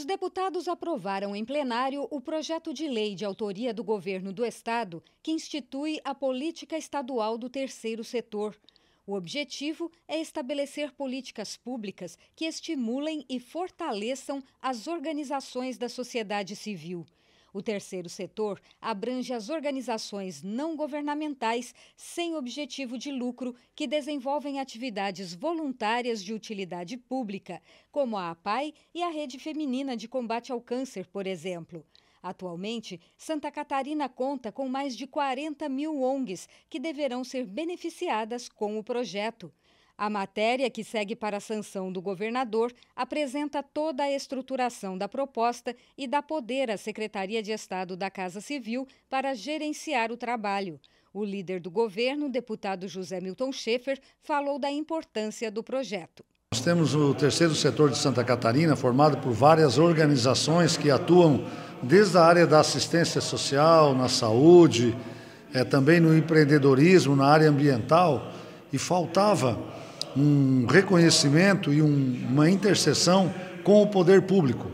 Os deputados aprovaram em plenário o projeto de lei de autoria do governo do estado que institui a política estadual do terceiro setor. O objetivo é estabelecer políticas públicas que estimulem e fortaleçam as organizações da sociedade civil. O terceiro setor abrange as organizações não governamentais sem objetivo de lucro que desenvolvem atividades voluntárias de utilidade pública, como a APAI e a Rede Feminina de Combate ao Câncer, por exemplo. Atualmente, Santa Catarina conta com mais de 40 mil ONGs que deverão ser beneficiadas com o projeto. A matéria que segue para a sanção do governador apresenta toda a estruturação da proposta e dá poder à Secretaria de Estado da Casa Civil para gerenciar o trabalho. O líder do governo, deputado José Milton Schaefer, falou da importância do projeto. Nós temos o terceiro setor de Santa Catarina, formado por várias organizações que atuam desde a área da assistência social, na saúde, é, também no empreendedorismo, na área ambiental, e faltava um reconhecimento e um, uma interseção com o poder público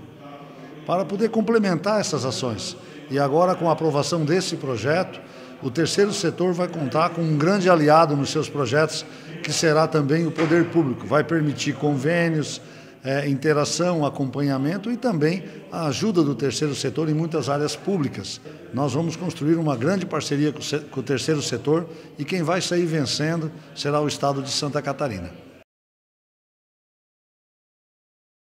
para poder complementar essas ações. E agora, com a aprovação desse projeto, o terceiro setor vai contar com um grande aliado nos seus projetos, que será também o poder público. Vai permitir convênios, é, interação, acompanhamento e também a ajuda do terceiro setor em muitas áreas públicas. Nós vamos construir uma grande parceria com o terceiro setor e quem vai sair vencendo será o Estado de Santa Catarina.